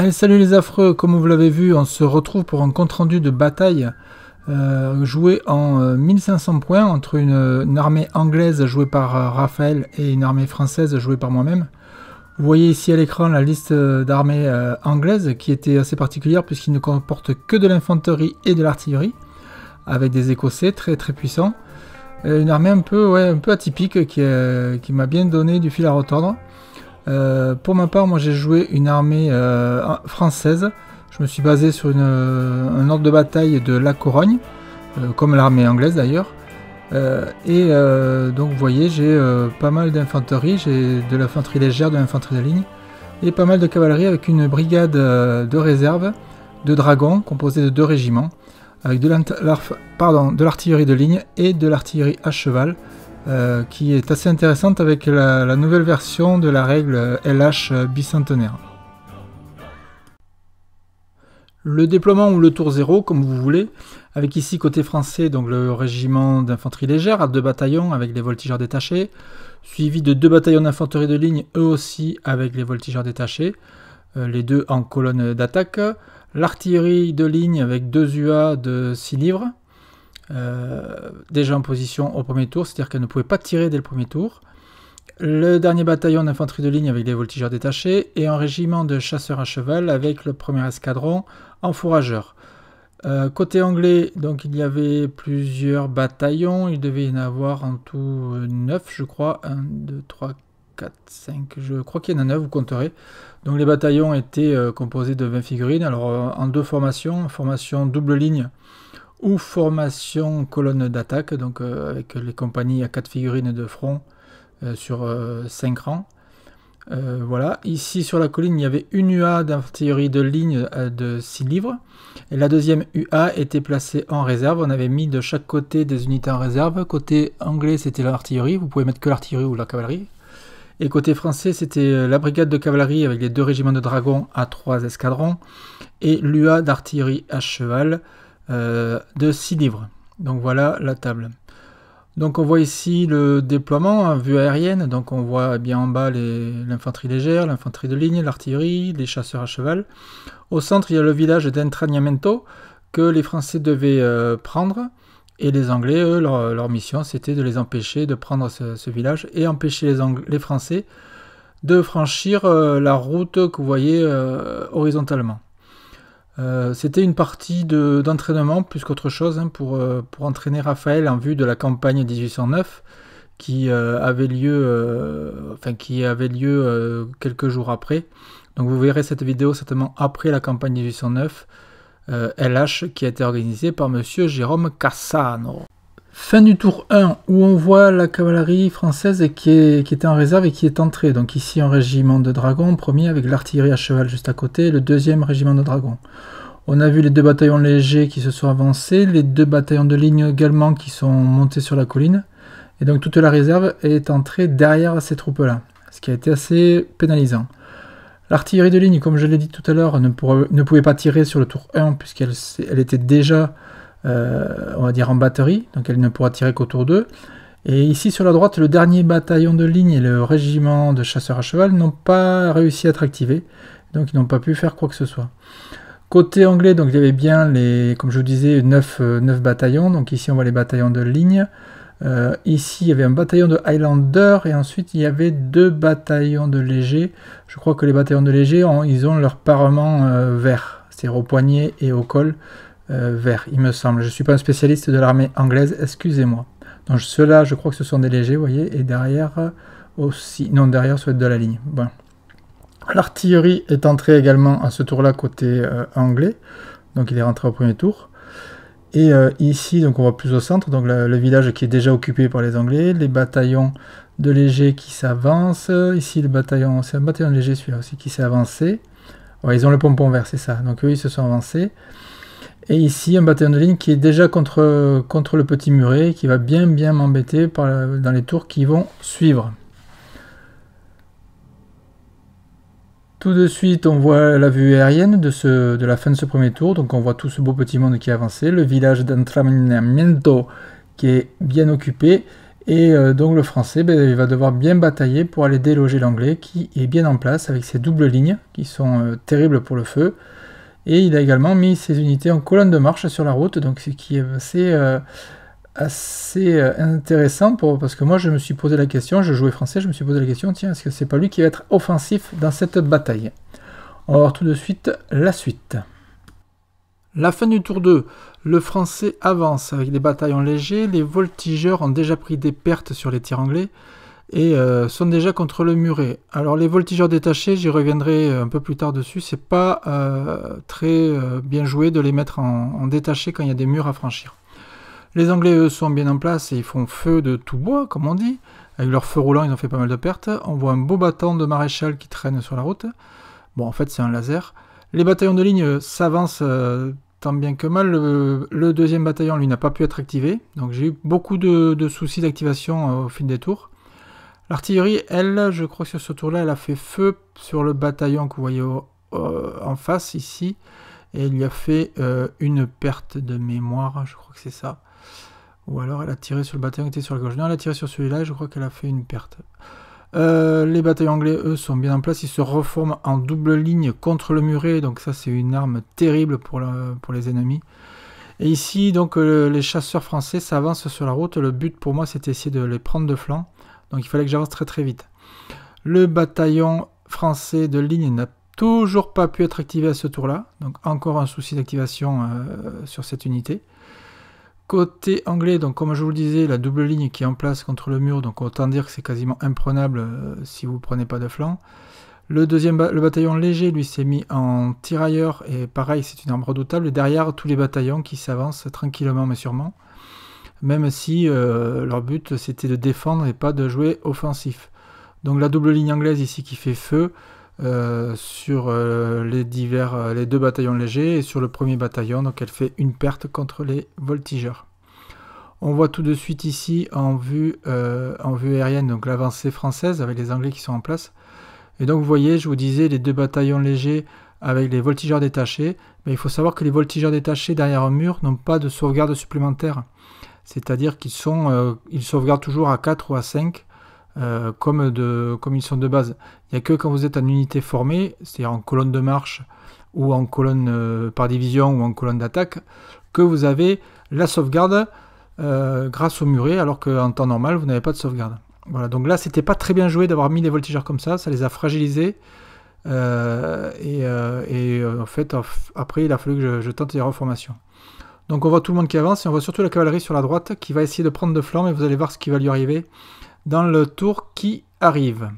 Allez, salut les affreux, comme vous l'avez vu, on se retrouve pour un compte-rendu de bataille euh, joué en 1500 euh, points entre une, armée anglaise jouée par euh, Raphaël et une armée française jouée par moi-même. Vous voyez ici à l'écran la liste d'armées anglaises qui était assez particulière puisqu'il ne comporte que de l'infanterie et de l'artillerie avec des écossais très très puissants. Une armée un peu, un peu atypique qui, qui m'a bien donné du fil à retordre. Euh, pour ma part, moi j'ai joué une armée euh, française. Je me suis basé sur euh, un ordre de bataille de la Corogne, comme l'armée anglaise d'ailleurs. et donc vous voyez, j'ai pas mal d'infanterie, j'ai de l'infanterie légère, de l'infanterie de ligne, et pas mal de cavalerie avec une brigade de réserve de dragons composée de deux régiments, avec de l'artillerie de ligne et de l'artillerie à cheval. Euh, qui est assez intéressante avec la, nouvelle version de la règle LH bicentenaire. Le déploiement ou le tour zéro, comme vous voulez, avec ici côté français donc le régiment d'infanterie légère à deux bataillons avec les voltigeurs détachés, suivi de deux bataillons d'infanterie de ligne eux aussi avec les voltigeurs détachés, euh, les deux en colonne d'attaque, l'artillerie de ligne avec deux UA de 6 livres, euh, déjà en position au premier tour, c'est-à-dire qu'elle ne pouvait pas tirer dès le premier tour. Le dernier bataillon d'infanterie de ligne avec des voltigeurs détachés et un régiment de chasseurs à cheval avec le premier escadron en fourrageurs. Euh, côté anglais, donc il y avait plusieurs bataillons, il devait y en avoir en tout 9 euh, je crois, 1, 2, 3, 4, 5, je crois qu'il y en a 9, vous compterez. Donc les bataillons étaient composés de 20 figurines, alors en deux formations, formation double ligne ou formation colonne d'attaque, donc euh, avec les compagnies à 4 figurines de front euh, sur 5 euh, rangs. voilà, ici sur la colline il y avait une UA d'artillerie de ligne de 6 livres et la deuxième UA était placée en réserve. On avait mis de chaque côté des unités en réserve. Côté anglais c'était l'artillerie, vous pouvez mettre que l'artillerie ou la cavalerie. Et côté français c'était la brigade de cavalerie avec les deux régiments de dragons à 3 escadrons et l'UA d'artillerie à cheval euh, de 6 livres. Donc voilà la table. Donc on voit ici le déploiement, en vue aérienne, donc on voit eh bien en bas l'infanterie légère, l'infanterie de ligne, l'artillerie, les chasseurs à cheval. Au centre, il y a le village d'Entrañamento que les Français devaient euh, prendre. Et les Anglais, leur, mission, c'était de les empêcher de prendre ce, village et empêcher les, les Français de franchir euh, la route que vous voyez horizontalement. Euh, c'était une partie d'entraînement plus qu'autre chose hein, pour, euh, pour, entraîner Raphaël en vue de la campagne 1809 qui euh, avait lieu, enfin, qui avait lieu quelques jours après. Donc vous verrez cette vidéo certainement après la campagne 1809 LH qui a été organisée par Monsieur Jérôme Cassano. Fin du tour 1 où on voit la cavalerie française qui, était en réserve et qui est entrée. Donc ici un régiment de dragons, premier avec l'artillerie à cheval juste à côté, le deuxième régiment de dragons. On a vu les deux bataillons légers qui se sont avancés, les deux bataillons de ligne également qui sont montés sur la colline. Et donc toute la réserve est entrée derrière ces troupes-là, ce qui a été assez pénalisant. L'artillerie de ligne, comme je l'ai dit tout à l'heure, ne, pouvait pas tirer sur le tour 1 puisqu'elle était déjà euh, on va dire en batterie, donc elle ne pourra tirer qu'autour d'eux. Et ici sur la droite, le dernier bataillon de ligne et le régiment de chasseurs à cheval n'ont pas réussi à être activés, donc ils n'ont pas pu faire quoi que ce soit. Côté anglais, donc il y avait bien les, comme je vous disais, 9, euh, bataillons, donc ici on voit les bataillons de ligne. Euh, ici, il y avait un bataillon de Highlander et ensuite il y avait deux bataillons de légers. Je crois que les bataillons de légers, ont, ils ont leur parement vert, c'est-à-dire au poignet et au col. Euh, vert, il me semble. Je suis pas un spécialiste de l'armée anglaise, excusez-moi. Donc ceux-là, je crois que ce sont des légers, vous voyez, et derrière euh, aussi. Non, derrière, ça va être de la ligne. Bon. L'artillerie est entrée également à ce tour-là côté euh, anglais. Donc il est rentré au premier tour. Et ici, donc on voit plus au centre, donc le, village qui est déjà occupé par les Anglais, les bataillons de légers qui s'avancent. Ici, le bataillon, c'est un bataillon de légers celui-là aussi qui s'est avancé. ils ont le pompon vert, c'est ça. Donc eux, ils se sont avancés. Et ici, un bataillon de ligne qui est déjà contre, contre le petit muret, qui va bien bien m'embêter dans les tours qui vont suivre. Tout de suite, on voit la vue aérienne de, de la fin de ce premier tour. Donc on voit tout ce beau petit monde qui est avancé, le village d'entraminamiento qui est bien occupé. Et euh, donc le français ben, il va devoir bien batailler pour aller déloger l'anglais qui est bien en place avec ses doubles lignes qui sont euh, terribles pour le feu. Et il a également mis ses unités en colonne de marche sur la route, donc ce qui est assez, euh, euh, intéressant parce que moi je me suis posé la question, je jouais français, je me suis posé la question, tiens, est-ce que c'est pas lui qui va être offensif dans cette bataille On va voir tout de suite la suite. La fin du tour 2, le français avance avec des batailles en léger, les voltigeurs ont déjà pris des pertes sur les tirs anglais, et euh, sont déjà contre le muret. Alors les voltigeurs détachés, j'y reviendrai euh, un peu plus tard dessus, c'est pas euh, très bien joué de les mettre en, détaché quand il y a des murs à franchir. Les Anglais, eux, sont bien en place et ils font feu de tout bois, comme on dit. Avec leur feu roulant, ils ont fait pas mal de pertes. On voit un beau bâton de maréchal qui traîne sur la route. Bon, en fait, c'est un laser. Les bataillons de ligne s'avancent tant bien que mal. Le, deuxième bataillon, lui, n'a pas pu être activé. Donc j'ai eu beaucoup de, soucis d'activation au fil des tours. L'artillerie, elle, je crois que sur ce tour-là, elle a fait feu sur le bataillon que vous voyez en face ici. Et il y a fait euh, une perte de mémoire, je crois que c'est ça. Ou alors elle a tiré sur le bataillon qui était sur la gauche. Non, elle a tiré sur celui-là je crois qu'elle a fait une perte. Euh, les bataillons anglais, eux, sont bien en place. Ils se reforment en double ligne contre le muret. Donc ça, c'est une arme terrible pour, les ennemis. Et ici, donc, euh, les chasseurs français s'avancent sur la route. Le but pour moi, c'était essayer de les prendre de flanc. Donc il fallait que j'avance très très vite. Le bataillon français de ligne n'a toujours pas pu être activé à ce tour-là. Donc encore un souci d'activation euh, sur cette unité. Côté anglais, donc comme je vous le disais, la double ligne qui est en place contre le mur, donc autant dire que c'est quasiment imprenable euh, si vous ne prenez pas de flanc. Le deuxième, le bataillon léger, lui, s'est mis en tirailleur, et pareil, c'est une arme redoutable. derrière, tous les bataillons qui s'avancent tranquillement mais sûrement même si euh, leur but c'était de défendre et pas de jouer offensif. Donc la double ligne anglaise ici qui fait feu euh, sur euh, les, divers, les deux bataillons légers et sur le premier bataillon, donc elle fait une perte contre les voltigeurs. On voit tout de suite ici en vue, en vue aérienne donc l'avancée française avec les Anglais qui sont en place. Et donc vous voyez, je vous disais, les deux bataillons légers avec les voltigeurs détachés, mais il faut savoir que les voltigeurs détachés derrière un mur n'ont pas de sauvegarde supplémentaire c'est-à-dire qu'ils sont, euh, ils sauvegardent toujours à 4 ou à 5 euh, comme, de, comme ils sont de base. Il n'y a que quand vous êtes en unité formée, c'est-à-dire en colonne de marche ou en colonne euh, par division ou en colonne d'attaque, que vous avez la sauvegarde grâce au muret, alors qu'en temps normal, vous n'avez pas de sauvegarde. Voilà, donc là, c'était pas très bien joué d'avoir mis les voltigeurs comme ça, ça les a fragilisés. et, en fait, après, il a fallu que je, tente des reformations. Donc on voit tout le monde qui avance et on voit surtout la cavalerie sur la droite qui va essayer de prendre de flanc, et vous allez voir ce qui va lui arriver dans le tour qui arrive.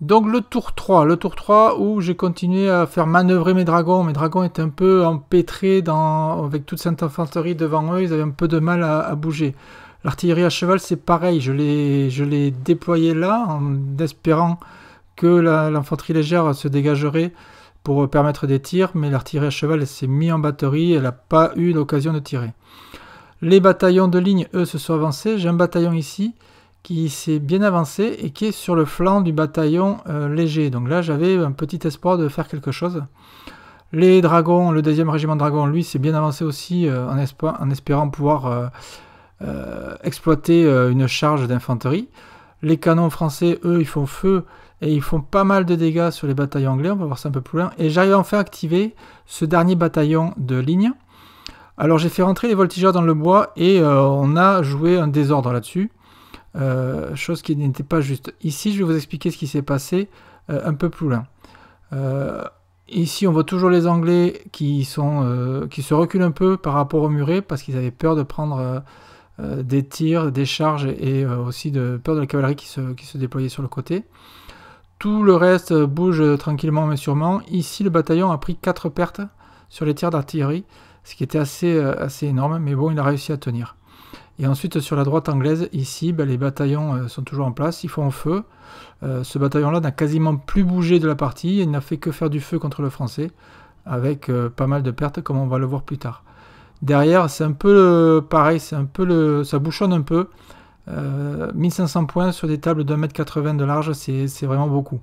Donc le tour 3, le tour 3 où j'ai continué à faire manœuvrer mes dragons. Mes dragons étaient un peu empêtrés dans, avec toute cette infanterie devant eux, ils avaient un peu de mal à, bouger. L'artillerie à cheval c'est pareil, je l'ai déployé là en espérant que l'infanterie légère se dégagerait pour euh, permettre des tirs, mais l'artillerie à cheval s'est mise en batterie, elle n'a pas eu l'occasion de tirer. Les bataillons de ligne, eux, se sont avancés. J'ai un bataillon ici qui s'est bien avancé et qui est sur le flanc du bataillon euh, léger. Donc là, j'avais un petit espoir de faire quelque chose. Les dragons, le deuxième régiment dragon, lui, s'est bien avancé aussi euh, en, espérant pouvoir exploiter une charge d'infanterie. Les canons français, eux, ils font feu et ils font pas mal de dégâts sur les bataillons anglais, on va voir ça un peu plus loin, et j'arrive à activer ce dernier bataillon de ligne. Alors j'ai fait rentrer les voltigeurs dans le bois et euh, on a joué un désordre là-dessus, euh, chose qui n'était pas juste. Ici je vais vous expliquer ce qui s'est passé euh, un peu plus loin. ici on voit toujours les Anglais qui, sont, qui se reculent un peu par rapport au murets parce qu'ils avaient peur de prendre des tirs, des charges et aussi de peur de la cavalerie qui se déployait sur le côté. Tout le reste bouge tranquillement mais sûrement. Ici, le bataillon a pris 4 pertes sur les tirs d'artillerie, ce qui était assez, euh, assez énorme, mais bon, il a réussi à tenir. Et ensuite, sur la droite anglaise, ici, ben, les bataillons euh, sont toujours en place, ils font feu. Euh, ce bataillon-là n'a quasiment plus bougé de la partie, il n'a fait que faire du feu contre le français, avec pas mal de pertes, comme on va le voir plus tard. Derrière, c'est un peu pareil, c'est un peu le... ça bouchonne un peu. 1500 euh, points sur des tables de mètre m 80 de large, c'est vraiment beaucoup.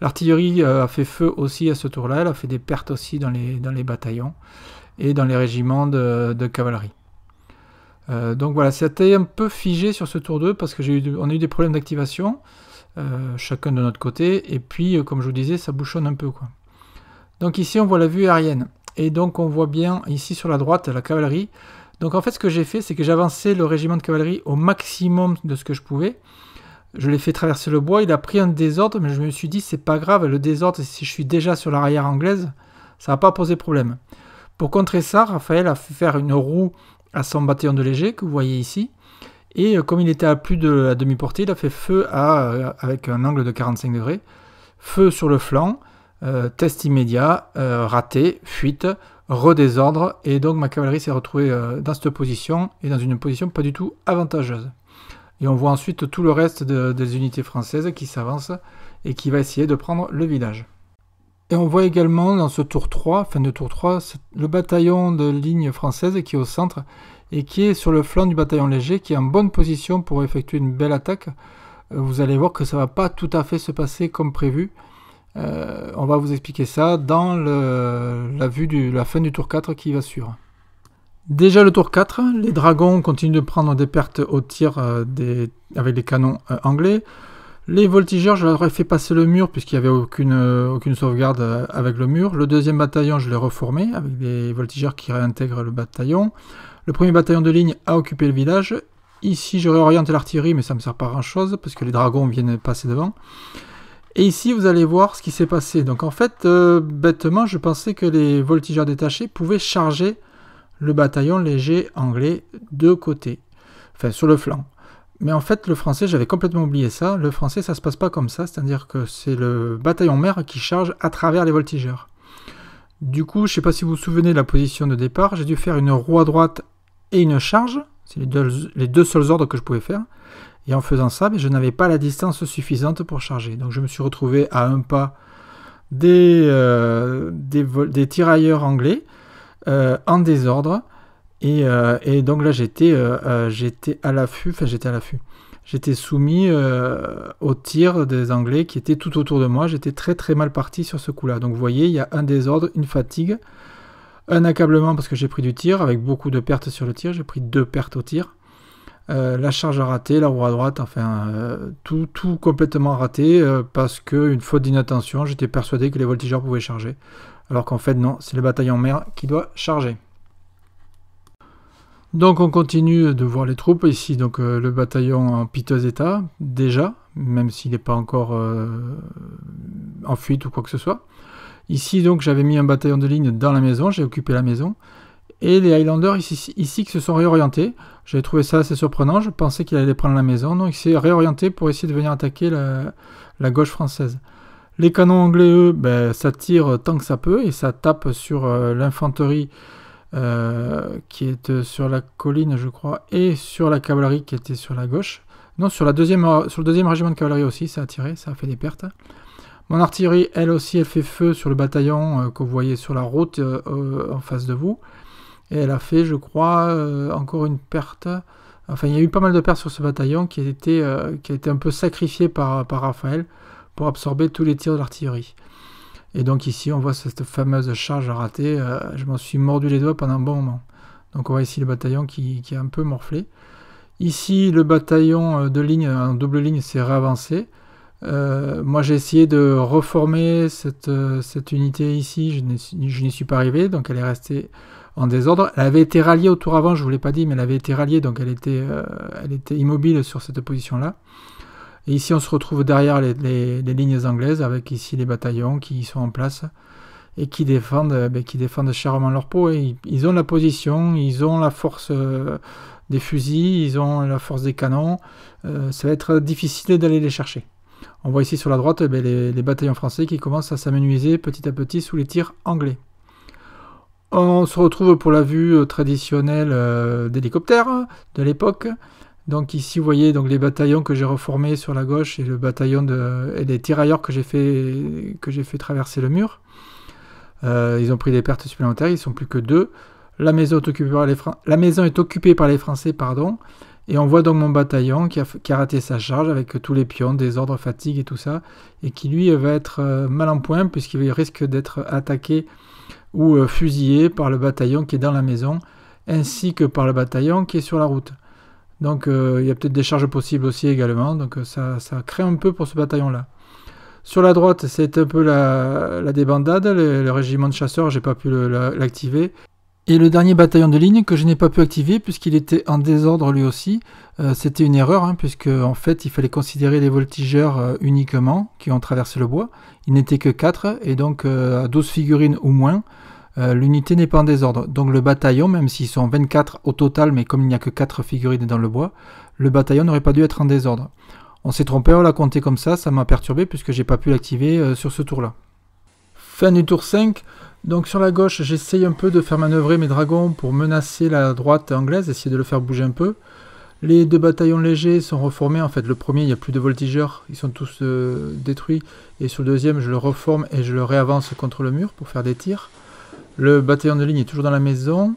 L'artillerie euh, a fait feu aussi à ce tour-là, elle a fait des pertes aussi dans les, dans les bataillons et dans les régiments de, cavalerie. Euh, donc voilà, c'était un peu figé sur ce tour 2 parce que eu, on a eu des problèmes d'activation, chacun de notre côté, et puis comme je vous disais, ça bouchonne un peu. Quoi. Donc ici on voit la vue aérienne, et donc on voit bien ici sur la droite la cavalerie, donc en fait, ce que j'ai fait, c'est que j'avançais le régiment de cavalerie au maximum de ce que je pouvais. Je l'ai fait traverser le bois, il a pris un désordre, mais je me suis dit, c'est pas grave, le désordre, si je suis déjà sur l'arrière anglaise, ça va pas poser problème. Pour contrer ça, Raphaël a fait faire une roue à son bataillon de léger, que vous voyez ici, et euh, comme il était à plus de la demi-portée, il a fait feu à, euh, avec un angle de 45 degrés, feu sur le flanc, euh, test immédiat, euh, raté, fuite, redésordre, et donc ma cavalerie s'est retrouvée euh, dans cette position, et dans une position pas du tout avantageuse. Et on voit ensuite tout le reste des unités françaises qui s'avancent et qui va essayer de prendre le village. Et on voit également dans ce tour 3, fin de tour 3, le bataillon de ligne française qui est au centre et qui est sur le flanc du bataillon léger, qui est en bonne position pour effectuer une belle attaque. Vous allez voir que ça va pas tout à fait se passer comme prévu. Euh, on va vous expliquer ça dans la vue de la fin du tour 4 qui va suivre. Déjà le tour 4, les dragons continuent de prendre des pertes au tir euh, des, avec les canons euh, anglais. Les voltigeurs, je leur ai fait passer le mur puisqu'il n'y avait aucune, aucune sauvegarde avec le mur. Le deuxième bataillon, je l'ai reformé avec des voltigeurs qui réintègrent le bataillon. Le premier bataillon de ligne a occupé le village. Ici, je réoriente l'artillerie, mais ça ne me sert pas à grand-chose parce que les dragons viennent passer devant. Et ici, vous allez voir ce qui s'est passé. Donc en fait, euh, bêtement, je pensais que les voltigeurs détachés pouvaient charger le bataillon léger anglais de côté, enfin sur le flanc. Mais en fait, le français, j'avais complètement oublié ça. Le français, ça se passe pas comme ça, c'est-à-dire que c'est le bataillon mère qui charge à travers les voltigeurs. Du coup, je sais pas si vous vous souvenez de la position de départ, j'ai dû faire une roue à droite et une charge. C'est deux, les deux seuls ordres que je pouvais faire. Et en faisant ça, ben, je n'avais pas la distance suffisante pour charger. Donc je me suis retrouvé à un pas des, euh, tirailleurs anglais euh, en désordre. Et, euh, et donc là, j'étais à l'affût. Enfin, j'étais à l'affût. J'étais soumis au tir des Anglais qui étaient tout autour de moi. J'étais très très mal parti sur ce coup-là. Donc vous voyez, il y a un désordre, une fatigue, un accablement parce que j'ai pris du tir avec beaucoup de pertes sur le tir. J'ai pris deux pertes au tir. Euh, la charge ratée, la roue à droite, enfin euh, tout, tout complètement raté euh, parce parce qu'une faute d'inattention, j'étais persuadé que les voltigeurs pouvaient charger. Alors qu'en fait non, c'est le bataillon mer qui doit charger. Donc on continue de voir les troupes ici, donc le bataillon en piteux état déjà, même s'il n'est pas encore en fuite ou quoi que ce soit. Ici donc j'avais mis un bataillon de ligne dans la maison, j'ai occupé la maison. Et les Highlanders ici, qui se sont réorientés. J'avais trouvé ça assez surprenant. Je pensais qu'il allait prendre la maison. Donc il s'est réorienté pour essayer de venir attaquer la, gauche française. Les canons anglais, eux, ben, ça tire tant que ça peut et ça tape sur euh, l'infanterie euh, qui est euh, sur la colline, je crois, et sur la cavalerie qui était sur la gauche. Non, sur, le deuxième régiment de cavalerie aussi, ça a tiré, ça a fait des pertes. Mon artillerie, elle aussi, elle fait feu sur le bataillon que vous voyez sur la route en face de vous. Et elle a fait, je crois, euh, encore une perte. Enfin, il y a eu pas mal de pertes sur ce bataillon qui euh, a été, qui un peu sacrifié par, Raphaël pour absorber tous les tirs de l'artillerie. Et donc ici, on voit cette fameuse charge ratée. Euh, je m'en suis mordu les doigts pendant un bon moment. Donc on voit ici le bataillon qui, qui a un peu morflé. Ici, le bataillon de ligne, en double ligne, s'est réavancé. moi, j'ai essayé de reformer cette, cette unité ici. Je n'y suis pas arrivé, donc elle est restée en désordre. Elle avait été ralliée autour avant, je ne vous l'ai pas dit, mais elle avait été ralliée, donc elle était, euh, elle était immobile sur cette position-là. Et ici, on se retrouve derrière les, lignes anglaises, avec ici les bataillons qui sont en place et qui défendent, euh, ben, qui défendent chèrement leur peau. ils, ont la position, ils ont la force euh, des fusils, ils ont la force des canons. ça va être difficile d'aller les chercher. On voit ici sur la droite eh ben, les, bataillons français qui commencent à s'amenuiser petit à petit sous les tirs anglais. On se retrouve pour la vue euh, traditionnelle euh, d'hélicoptère hein, de l'époque. Donc ici, vous voyez donc les bataillons que j'ai reformés sur la gauche et le bataillon de, et les tirailleurs que j'ai fait, que fait traverser le mur. Euh, ils ont pris des pertes supplémentaires, ils sont plus que deux. La maison est occupée par les, la maison est occupée par les Français, pardon. Et on voit donc mon bataillon qui a, qui raté sa charge avec tous les pions, des ordres, fatigue et tout ça, et qui lui va être mal en point puisqu'il risque d'être attaqué ou euh, fusillé par le bataillon qui est dans la maison, ainsi que par le bataillon qui est sur la route. Donc euh, il y a peut-être des charges possibles aussi également, donc euh, ça, ça crée un peu pour ce bataillon-là. Sur la droite, c'est un peu la, la débandade, le, le, régiment de chasseurs, j'ai pas pu l'activer. Et le dernier bataillon de ligne que je n'ai pas pu activer puisqu'il était en désordre lui aussi, euh, c'était une erreur hein, puisque en fait il fallait considérer les voltigeurs euh, uniquement qui ont traversé le bois. Il n'était que 4 et donc euh, à 12 figurines ou moins, l'unité n'est pas en désordre. Donc le bataillon, même s'ils sont 24 au total mais comme il n'y a que 4 figurines dans le bois, le bataillon n'aurait pas dû être en désordre. On s'est trompé, on l'a compté comme ça, ça m'a perturbé puisque j'ai pas pu l'activer sur ce tour-là. Fin du tour 5. Donc sur la gauche, j'essaye un peu de faire manœuvrer mes dragons pour menacer la droite anglaise, essayer de le faire bouger un peu. Les deux bataillons légers sont reformés. En fait, le premier, il n'y a plus de voltigeurs, ils sont tous euh, détruits. Et sur le deuxième, je le reforme et je le réavance contre le mur pour faire des tirs. Le bataillon de ligne est toujours dans la maison.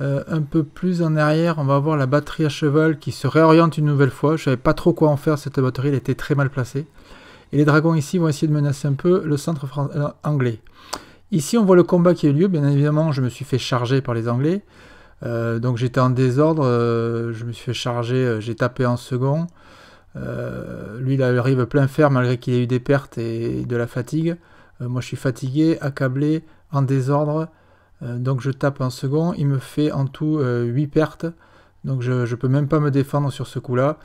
Euh, un peu plus en arrière, on va avoir la batterie à cheval qui se réoriente une nouvelle fois. Je ne savais pas trop quoi en faire cette batterie, elle était très mal placée. Et les dragons ici vont essayer de menacer un peu le centre euh, anglais. Ici, on voit le combat qui a eu lieu. Bien évidemment, je me suis fait charger par les Anglais. Euh, donc j'étais en désordre. Euh, je me suis fait charger. j'ai tapé en second. lui, il arrive plein fer malgré qu'il ait eu des pertes et de la fatigue. moi, je suis fatigué, accablé, en désordre. donc je tape en second. Il me fait en tout 8 pertes. Donc je ne peux même pas me défendre sur ce coup-là.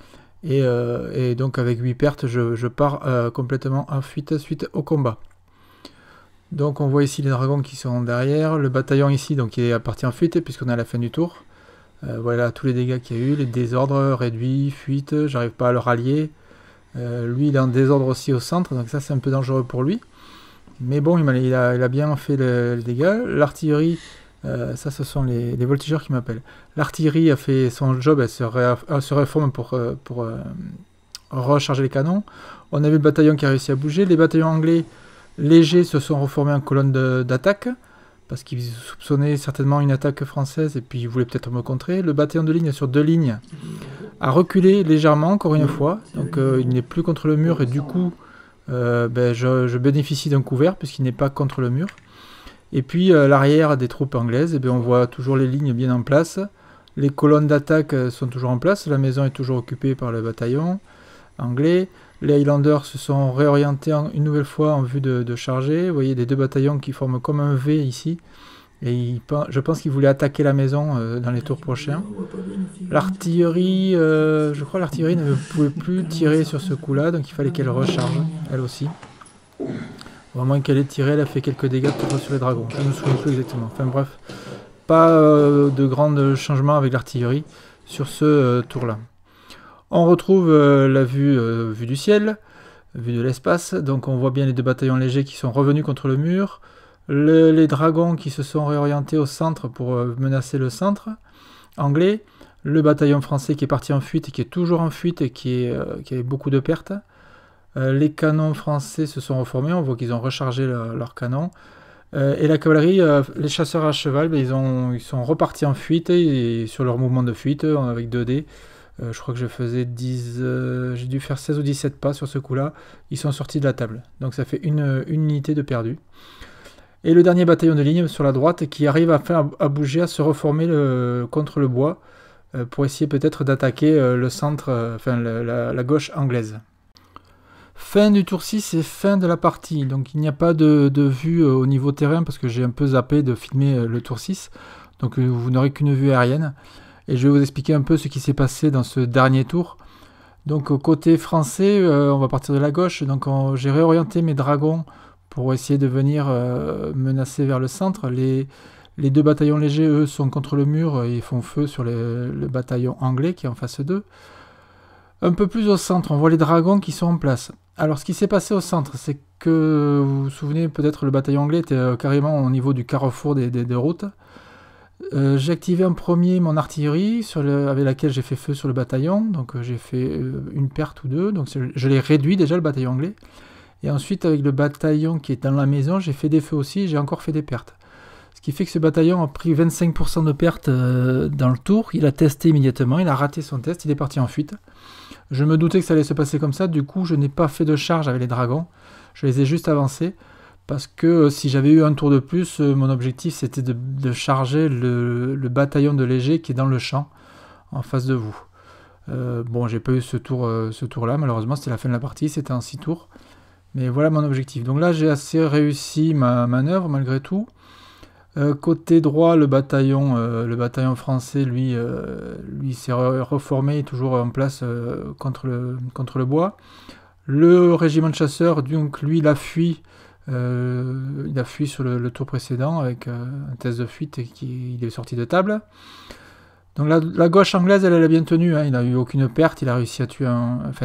Euh, et, donc avec 8 pertes, je, pars euh, complètement en fuite suite au combat. Donc on voit ici les dragons qui sont derrière, le bataillon ici donc il est parti en fuite puisqu'on est à la fin du tour. Euh, voilà tous les dégâts qu'il y a eu, les désordres, réduits, fuite, j'arrive pas à le rallier. lui il est en désordre aussi au centre, donc ça c'est un peu dangereux pour lui. Mais bon, il a, bien fait le dégât. L'artillerie, euh, ça, ce sont les, voltigeurs qui m'appellent. L'artillerie a fait son job, elle se, réforme pour, euh, euh, recharger les canons. On avait le bataillon qui a réussi à bouger. Les bataillons anglais légers se sont reformés en colonne d'attaque, parce qu'ils soupçonnaient certainement une attaque française et puis ils voulaient peut-être me contrer. Le bataillon de ligne sur deux lignes a reculé légèrement, encore une fois, donc il n'est plus contre le mur et du coup, ben, je bénéficie d'un couvert puisqu'il n'est pas contre le mur. Et puis euh, l'arrière des troupes anglaises, eh bien, on voit toujours les lignes bien en place. Les colonnes d'attaque euh, sont toujours en place. La maison est toujours occupée par le bataillon anglais. Les Highlanders se sont réorientés une nouvelle fois en vue de, charger. Vous voyez des deux bataillons qui forment comme un V ici. Et je pense qu'ils voulaient attaquer la maison euh, dans les tours prochains. L'artillerie, je crois l'artillerie ne pouvait plus tirer sur ce coup-là, donc il fallait qu'elle recharge, elle aussi moins qu'elle ait tiré, elle a fait quelques dégâts sur les dragons. Je ne me souviens plus exactement. Enfin bref, pas euh, de grands changements avec l'artillerie sur ce euh, tour-là. On retrouve euh, la vue, vue du ciel, vue de l'espace. Donc on voit bien les deux bataillons légers qui sont revenus contre le mur. les dragons qui se sont réorientés au centre pour menacer le centre anglais. Le bataillon français qui est parti en fuite et qui est toujours en fuite et qui, a qui beaucoup de pertes. Euh, les canons français se sont reformés, on voit qu'ils ont rechargé leurs canons. Euh, et la cavalerie, euh, les chasseurs à cheval, ben, ils, ont, ils sont repartis en fuite et, sur leur mouvement de fuite avec 2 d je crois que je faisais 10, j'ai dû faire 16 ou 17 pas sur ce coup-là. Ils sont sortis de la table. Donc ça fait une, unité de perdu. Et le dernier bataillon de ligne sur la droite qui arrive à, faire, à bouger, à se reformer contre le bois pour essayer peut-être d'attaquer le centre, enfin la, gauche anglaise. Fin du tour 6 et fin de la partie. Donc il n'y a pas de, vue euh, au niveau terrain parce que j'ai un peu zappé de filmer euh, le tour 6. Donc euh, vous n'aurez qu'une vue aérienne. Et je vais vous expliquer un peu ce qui s'est passé dans ce dernier tour. Donc côté français, on va partir de la gauche. Donc j'ai réorienté mes dragons pour essayer de venir menacer vers le centre. Les, deux bataillons légers, eux, sont contre le mur et font feu sur le bataillon anglais qui est en face d'eux. Un peu plus au centre, on voit les dragons qui sont en place. Alors, ce qui s'est passé au centre, c'est que vous vous souvenez peut-être, le bataillon anglais était euh, carrément au niveau du carrefour des, routes. Euh, j'ai activé en premier mon artillerie avec laquelle j'ai fait feu sur le bataillon, donc euh, j'ai fait une perte ou deux, donc je l'ai réduit déjà le bataillon anglais. Et ensuite, avec le bataillon qui est dans la maison, j'ai fait des feux aussi, j'ai encore fait des pertes. Ce qui fait que ce bataillon a pris 25% de pertes dans le tour. Il a testé immédiatement, il a raté son test, il est parti en fuite. Je me doutais que ça allait se passer comme ça, du coup je n'ai pas fait de charge avec les dragons, je les ai juste avancés, parce que euh, si j'avais eu un tour de plus, euh, mon objectif c'était de, charger le, bataillon de léger qui est dans le champ, en face de vous. Euh, bon, j'ai pas eu ce tour, ce tour là, malheureusement c'était la fin de la partie, c'était en 6 tours, mais voilà mon objectif. Donc là j'ai assez réussi ma manœuvre malgré tout, euh, côté droit, le bataillon, euh, le bataillon français, lui, euh, lui s'est reformé, toujours en place contre, le, bois. Le régiment de chasseurs, donc, lui, l'a fui. il a fui sur le, tour précédent avec un test de fuite et qui, il est sorti de table. Donc la, gauche anglaise, elle, a bien tenu. Hein. il n'a eu aucune perte. Il a réussi à tuer,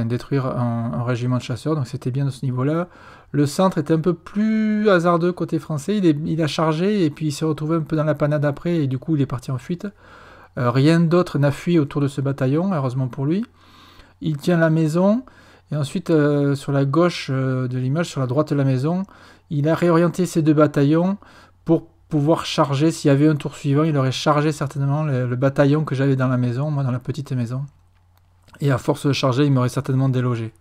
détruire un, un régiment de chasseurs. Donc c'était bien de ce niveau-là. Le centre est un peu plus hasardeux côté français. Il, il a chargé et puis il s'est retrouvé un peu dans la panade après et du coup il est parti en fuite. Euh, rien d'autre n'a fui autour de ce bataillon, heureusement pour lui. Il tient la maison et ensuite euh, sur la gauche euh, de l'image, sur la droite de la maison, il a réorienté ses deux bataillons pour pouvoir charger. S'il y avait un tour suivant, il aurait chargé certainement le, le bataillon que j'avais dans la maison, moi dans la petite maison. Et à force de charger, il m'aurait certainement délogé.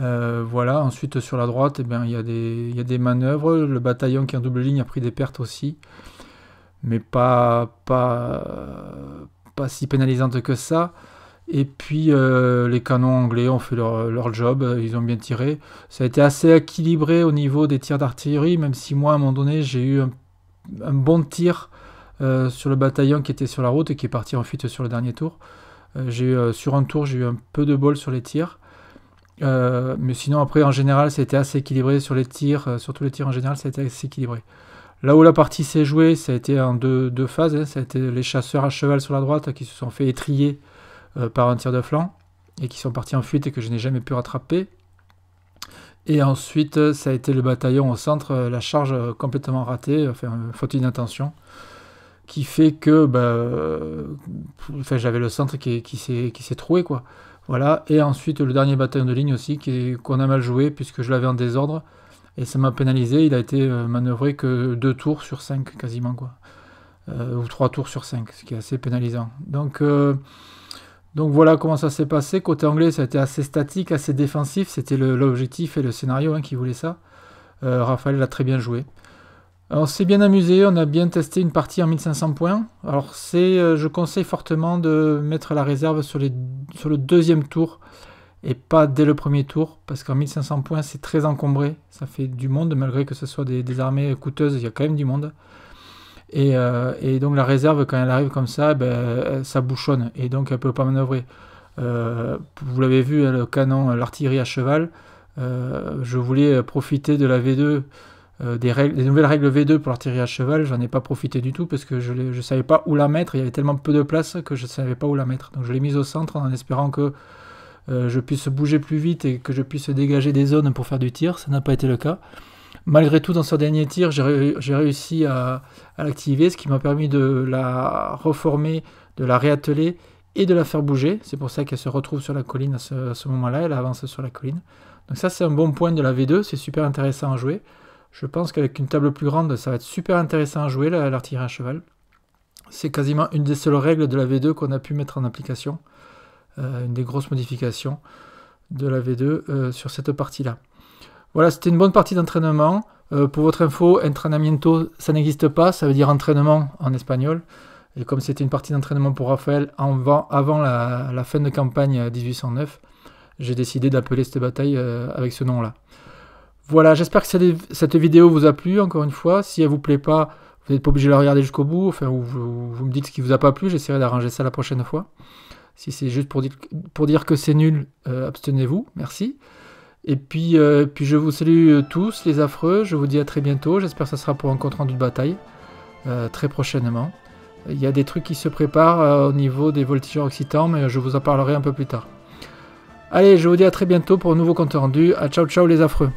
Euh, voilà, ensuite sur la droite, eh bien, il, y a des, des manœuvres. Le bataillon qui est en double ligne a pris des pertes aussi, mais pas, pas, pas si pénalisante que ça. Et puis euh, les canons anglais ont fait leur, job, euh, ils ont bien tiré. Ça a été assez équilibré au niveau des tirs d'artillerie, même si moi à un moment donné j'ai eu un, bon tir sur le bataillon qui était sur la route et qui est parti en fuite sur le dernier tour. sur un tour j'ai eu un peu de bol sur les tirs. Euh, mais sinon, après, en général, c'était assez équilibré sur les tirs. Euh, surtout les tirs en général, c'était assez équilibré. Là où la partie s'est jouée, ça a été en deux, phases. Hein. Ça a été les chasseurs à cheval sur la droite qui se sont fait étrier euh, par un tir de flanc et qui sont partis en fuite et que je n'ai jamais pu rattraper. Et ensuite, ça a été le bataillon au centre, la charge complètement ratée, enfin, faute d'intention qui fait que bah, j'avais le centre qui, qui s'est troué. Quoi. Voilà, et ensuite le dernier bataillon de ligne aussi qu'on a mal joué puisque je l'avais en désordre et ça m'a pénalisé. Il a été euh, manœuvré que 2 tours sur 5 quasiment, quoi. Euh, ou 3 tours sur 5, ce qui est assez pénalisant. Donc, euh, donc voilà comment ça s'est passé. Côté anglais, ça a été assez statique, assez défensif. C'était l'objectif et le scénario hein, qui voulait ça. Raphaël l'a très bien joué. Alors c'est bien amusé, on a bien testé une partie en 1500 points. Alors c'est, euh, je conseille fortement de mettre la réserve sur, le deuxième tour et pas dès le premier tour, parce qu'en 1500 points, c'est très encombré. Ça fait du monde, malgré que ce soit des, armées coûteuses, il y a quand même du monde. Et, euh, donc la réserve, quand elle arrive comme ça, ben, euh, ça bouchonne, et donc elle ne peut pas manœuvrer. vous l'avez vu, le canon, l'artillerie à cheval, je voulais profiter de la V2 euh, des, nouvelles règles V2 pour tirer à cheval, j'en ai pas profité du tout parce que je ne savais pas où la mettre. Il y avait tellement peu de place que je ne savais pas où la mettre. Donc je l'ai mise au centre en espérant que euh, je puisse bouger plus vite et que je puisse dégager des zones pour faire du tir. Ça n'a pas été le cas. Malgré tout, dans ce dernier tir, j'ai réussi à, l'activer, ce qui m'a permis de la reformer, de la réatteler et de la faire bouger. C'est pour ça qu'elle se retrouve sur la colline à ce moment-là. Elle avance sur la colline. Donc ça, c'est un bon point de la V2. C'est super intéressant à jouer. Je pense qu'avec une table plus grande, ça va être super intéressant à jouer, l'artillerie à cheval. C'est quasiment une des seules règles de la V2 qu'on a pu mettre en application. Euh, une des grosses modifications de la V2 euh, sur cette partie-là. Voilà, c'était une bonne partie d'entraînement. Euh, pour votre info, entrenamiento, ça n'existe pas, ça veut dire entraînement en espagnol. Et comme c'était une partie d'entraînement pour Raphaël avant, avant la, la, fin de campagne 1809, j'ai décidé d'appeler cette bataille avec ce nom-là. Voilà, j'espère que cette vidéo vous a plu, encore une fois. Si elle vous plaît pas, vous n'êtes pas obligé de la regarder jusqu'au bout. Enfin, vous, vous, me dites ce qui vous a pas plu, j'essaierai d'arranger ça la prochaine fois. Si c'est juste pour dire, que c'est nul, euh, abstenez-vous. Merci. Et puis, euh, puis je vous salue euh, tous, les affreux. Je vous dis à très bientôt. J'espère que ça sera pour un compte rendu de bataille très prochainement. Il y a des trucs qui se préparent au niveau des voltigeurs occitans, mais je vous en parlerai un peu plus tard. Allez, je vous dis à très bientôt pour un nouveau compte rendu. À ciao ciao les affreux.